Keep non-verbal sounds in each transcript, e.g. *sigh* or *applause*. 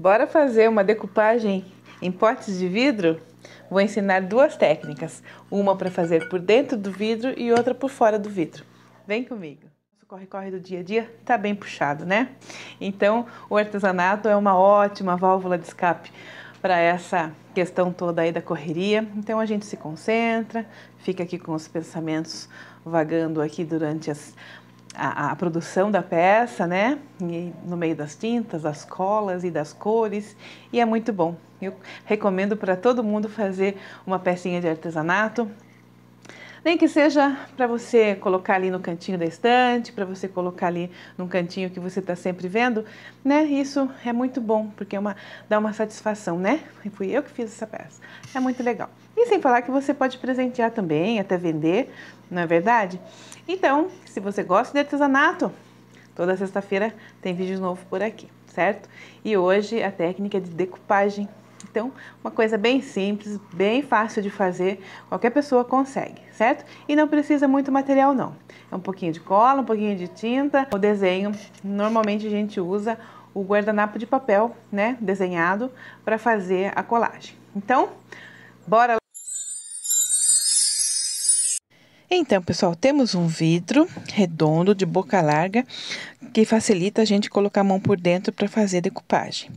Bora fazer uma decupagem em potes de vidro? Vou ensinar duas técnicas, uma para fazer por dentro do vidro e outra por fora do vidro. Vem comigo. Nosso corre-corre do dia a dia está bem puxado, né? Então, o artesanato é uma ótima válvula de escape para essa questão toda aí da correria. Então a gente se concentra, fica aqui com os pensamentos vagando aqui durante as a, a, produção da peça, né? E no meio das tintas, das colas e das cores, e é muito bom. Eu recomendo para todo mundo fazer uma pecinha de artesanato. Nem que seja para você colocar ali no cantinho da estante, para você colocar ali num cantinho que você está sempre vendo, né? Isso é muito bom, porque é uma, dá uma satisfação, né? e Fui eu que fiz essa peça. É muito legal. E sem falar que você pode presentear também, até vender, não é verdade? Então, se você gosta de artesanato, toda sexta-feira tem vídeo novo por aqui, certo? E hoje a técnica é de decupagem então, uma coisa bem simples, bem fácil de fazer, qualquer pessoa consegue, certo? E não precisa muito material não. É um pouquinho de cola, um pouquinho de tinta. O desenho, normalmente a gente usa o guardanapo de papel, né, desenhado para fazer a colagem. Então, bora Então, pessoal, temos um vidro redondo de boca larga que facilita a gente colocar a mão por dentro para fazer decupagem.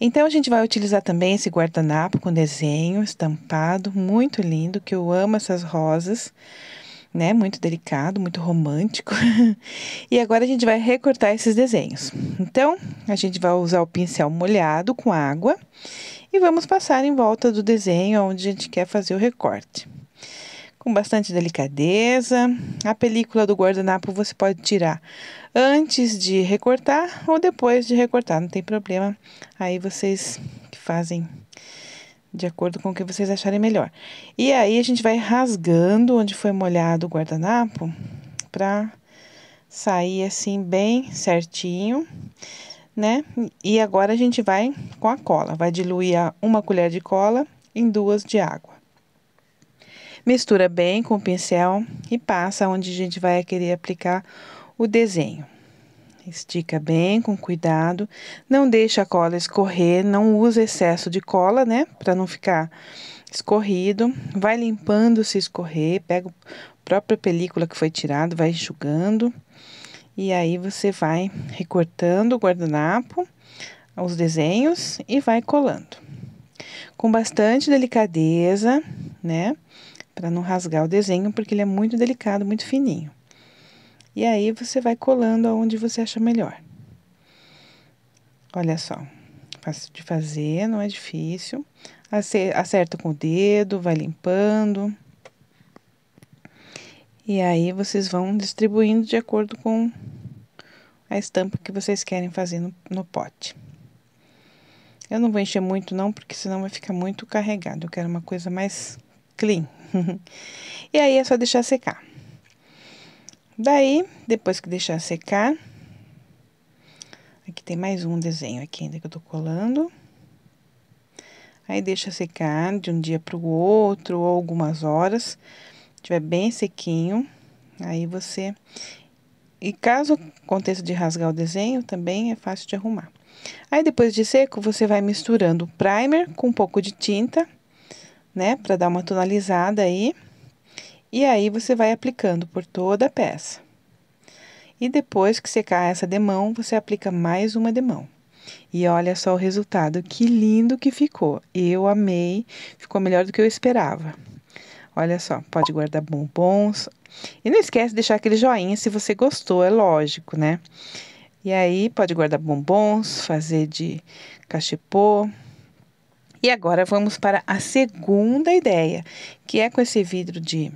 Então, a gente vai utilizar também esse guardanapo com desenho estampado, muito lindo, que eu amo essas rosas, né? Muito delicado, muito romântico. *laughs* e agora a gente vai recortar esses desenhos. Então, a gente vai usar o pincel molhado com água e vamos passar em volta do desenho onde a gente quer fazer o recorte com bastante delicadeza. A película do guardanapo você pode tirar antes de recortar ou depois de recortar, não tem problema. Aí vocês fazem de acordo com o que vocês acharem melhor. E aí a gente vai rasgando onde foi molhado o guardanapo para sair assim bem certinho, né? E agora a gente vai com a cola, vai diluir uma colher de cola em duas de água. Mistura bem com o pincel e passa onde a gente vai querer aplicar o desenho. Estica bem com cuidado, não deixa a cola escorrer, não usa excesso de cola, né, para não ficar escorrido. Vai limpando se escorrer, pega a própria película que foi tirada, vai enxugando. E aí você vai recortando o guardanapo, os desenhos e vai colando. Com bastante delicadeza, né? para não rasgar o desenho, porque ele é muito delicado, muito fininho. E aí você vai colando aonde você acha melhor. Olha só, fácil de fazer, não é difícil. Acerta com o dedo, vai limpando. E aí vocês vão distribuindo de acordo com a estampa que vocês querem fazer no, no pote. Eu não vou encher muito não, porque senão vai ficar muito carregado. Eu quero uma coisa mais clean. *laughs* e aí é só deixar secar. Daí, depois que deixar secar, aqui tem mais um desenho aqui ainda que eu tô colando. Aí deixa secar de um dia para o outro ou algumas horas. Tiver bem sequinho, aí você e caso aconteça de rasgar o desenho, também é fácil de arrumar. Aí depois de seco, você vai misturando o primer com um pouco de tinta né? Para dar uma tonalizada aí. E aí você vai aplicando por toda a peça. E depois que secar essa demão, você aplica mais uma demão. E olha só o resultado, que lindo que ficou. Eu amei, ficou melhor do que eu esperava. Olha só, pode guardar bombons. E não esquece de deixar aquele joinha se você gostou, é lógico, né? E aí pode guardar bombons, fazer de cachepô, e agora vamos para a segunda ideia, que é com esse vidro de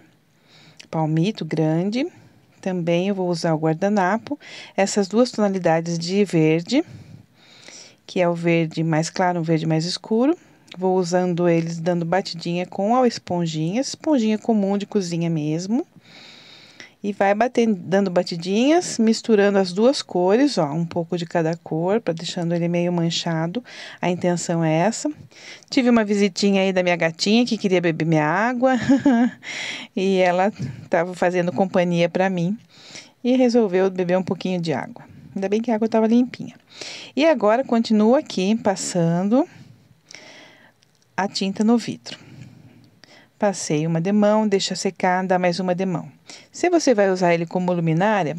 palmito grande. Também eu vou usar o guardanapo, essas duas tonalidades de verde, que é o verde mais claro, o verde mais escuro. Vou usando eles dando batidinha com a esponjinha, esponjinha comum de cozinha mesmo e vai batendo, dando batidinhas, misturando as duas cores, ó, um pouco de cada cor, para deixando ele meio manchado. A intenção é essa. Tive uma visitinha aí da minha gatinha que queria beber minha água *laughs* e ela estava fazendo companhia para mim e resolveu beber um pouquinho de água. Ainda bem que a água estava limpinha. E agora continuo aqui passando a tinta no vidro. Passei uma demão, deixa secar, dá mais uma demão. Se você vai usar ele como luminária,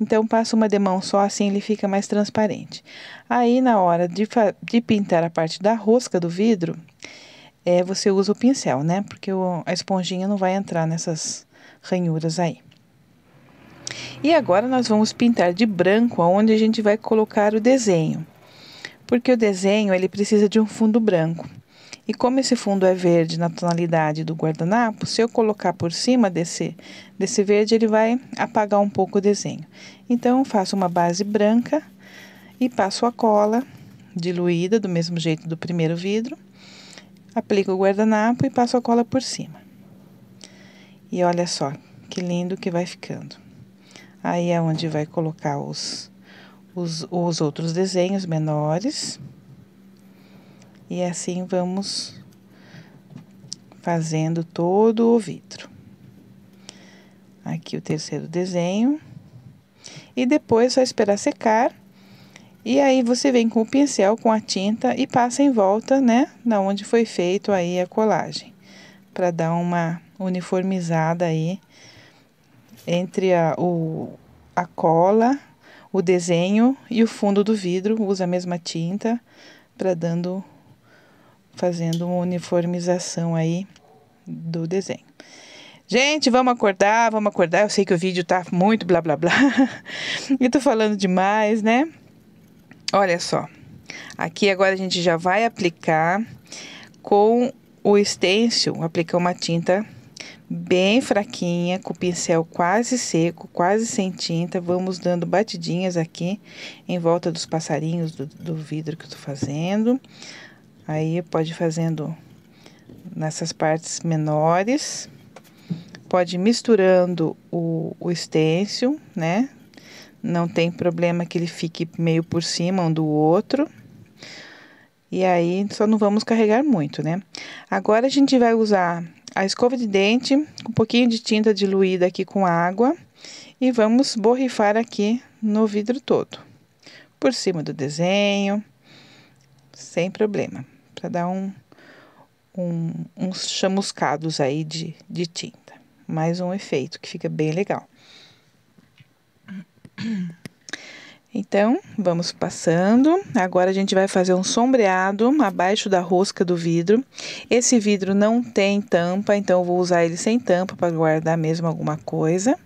então passa uma demão só, assim ele fica mais transparente. Aí, na hora de, de pintar a parte da rosca do vidro, é, você usa o pincel, né? Porque o, a esponjinha não vai entrar nessas ranhuras aí. E agora nós vamos pintar de branco, onde a gente vai colocar o desenho. Porque o desenho, ele precisa de um fundo branco. E como esse fundo é verde na tonalidade do guardanapo, se eu colocar por cima desse, desse verde, ele vai apagar um pouco o desenho. Então, faço uma base branca e passo a cola diluída, do mesmo jeito do primeiro vidro. Aplico o guardanapo e passo a cola por cima. E olha só, que lindo que vai ficando. Aí é onde vai colocar os, os, os outros desenhos menores. E assim vamos fazendo todo o vidro. Aqui o terceiro desenho. E depois é só esperar secar. E aí você vem com o pincel, com a tinta e passa em volta, né, da onde foi feito aí a colagem, para dar uma uniformizada aí entre a, o, a cola, o desenho e o fundo do vidro. Usa a mesma tinta para dando fazendo uma uniformização aí do desenho. Gente, vamos acordar, vamos acordar. Eu sei que o vídeo tá muito blá blá blá. *laughs* e tô falando demais, né? Olha só. Aqui agora a gente já vai aplicar com o stencil, aplicar uma tinta bem fraquinha, com o pincel quase seco, quase sem tinta. Vamos dando batidinhas aqui em volta dos passarinhos do, do vidro que eu tô fazendo. Aí pode ir fazendo nessas partes menores, pode ir misturando o, o stencil, né? Não tem problema que ele fique meio por cima um do outro. E aí só não vamos carregar muito, né? Agora a gente vai usar a escova de dente, um pouquinho de tinta diluída aqui com água e vamos borrifar aqui no vidro todo, por cima do desenho, sem problema para dar um, um, uns chamuscados aí de, de tinta. Mais um efeito que fica bem legal. Então, vamos passando. Agora a gente vai fazer um sombreado abaixo da rosca do vidro. Esse vidro não tem tampa, então eu vou usar ele sem tampa para guardar mesmo alguma coisa.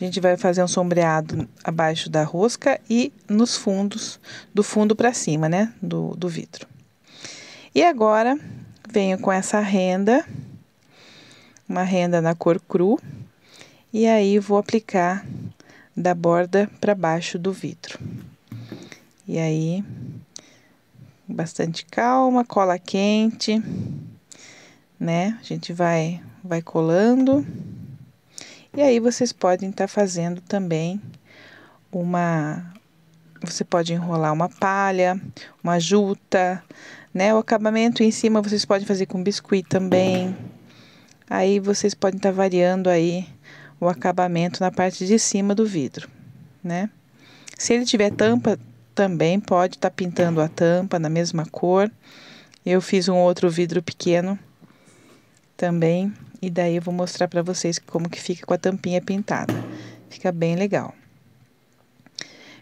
A gente vai fazer um sombreado abaixo da rosca e nos fundos, do fundo para cima, né, do, do vidro. E agora venho com essa renda, uma renda na cor cru, e aí vou aplicar da borda para baixo do vidro. E aí, bastante calma, cola quente, né? A gente vai vai colando. E aí vocês podem estar tá fazendo também uma você pode enrolar uma palha, uma juta, né? O acabamento em cima vocês podem fazer com biscuit também. Aí vocês podem estar tá variando aí o acabamento na parte de cima do vidro, né? Se ele tiver tampa, também pode estar tá pintando a tampa na mesma cor. Eu fiz um outro vidro pequeno também e daí eu vou mostrar para vocês como que fica com a tampinha pintada. Fica bem legal.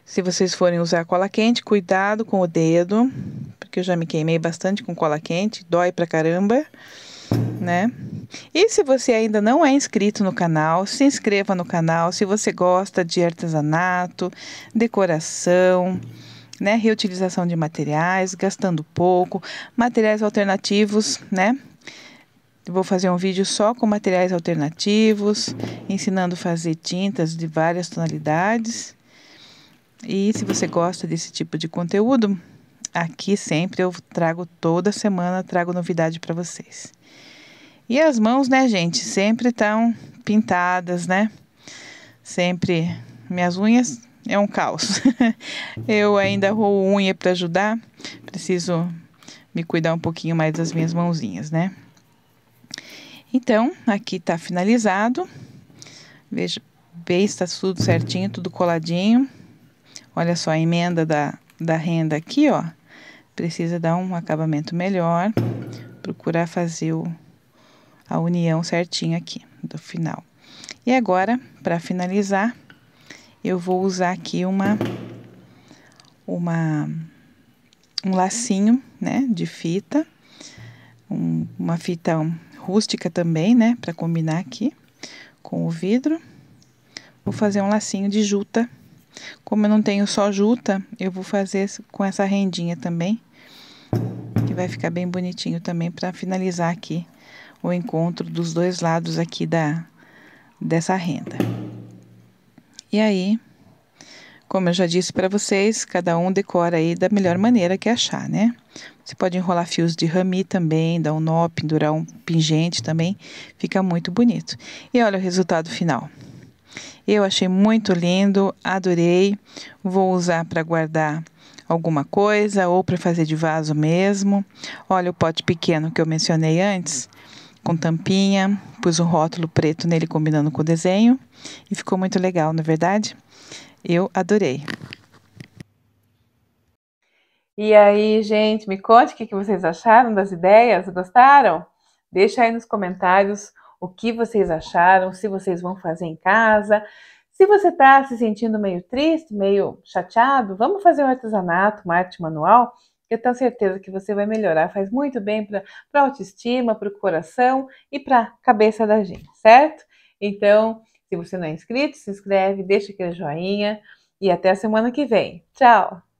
Se vocês forem usar cola quente, cuidado com o dedo, porque eu já me queimei bastante com cola quente, dói pra caramba, né? E se você ainda não é inscrito no canal, se inscreva no canal. Se você gosta de artesanato, decoração, né, reutilização de materiais, gastando pouco, materiais alternativos, né? vou fazer um vídeo só com materiais alternativos, ensinando a fazer tintas de várias tonalidades. E se você gosta desse tipo de conteúdo, aqui sempre eu trago toda semana, trago novidade para vocês. E as mãos, né, gente, sempre estão pintadas, né? Sempre minhas unhas é um caos. *laughs* eu ainda roo unha para ajudar, preciso me cuidar um pouquinho mais das minhas mãozinhas, né? Então, aqui tá finalizado. Veja, bem, está tudo certinho, tudo coladinho. Olha só, a emenda da, da renda aqui, ó, precisa dar um acabamento melhor, procurar fazer o, a união certinho aqui do final. E agora, para finalizar, eu vou usar aqui uma, uma um lacinho, né, de fita, um, uma fita rústica também, né, para combinar aqui com o vidro. Vou fazer um lacinho de juta como eu não tenho só juta, eu vou fazer com essa rendinha também, que vai ficar bem bonitinho também para finalizar aqui o encontro dos dois lados aqui da dessa renda. E aí, como eu já disse para vocês, cada um decora aí da melhor maneira que achar, né? Você pode enrolar fios de rami também, dar um nó, pendurar um pingente também, fica muito bonito. E olha o resultado final. Eu achei muito lindo, adorei. Vou usar para guardar alguma coisa ou para fazer de vaso mesmo. Olha o pote pequeno que eu mencionei antes, com tampinha, pus um rótulo preto nele combinando com o desenho e ficou muito legal, na é verdade. Eu adorei. E aí, gente, me conte o que vocês acharam das ideias, gostaram? Deixa aí nos comentários o que vocês acharam, se vocês vão fazer em casa. Se você está se sentindo meio triste, meio chateado, vamos fazer um artesanato, uma arte manual. Eu tenho certeza que você vai melhorar. Faz muito bem para a autoestima, para o coração e para a cabeça da gente, certo? Então, se você não é inscrito, se inscreve, deixa aquele joinha e até a semana que vem. Tchau!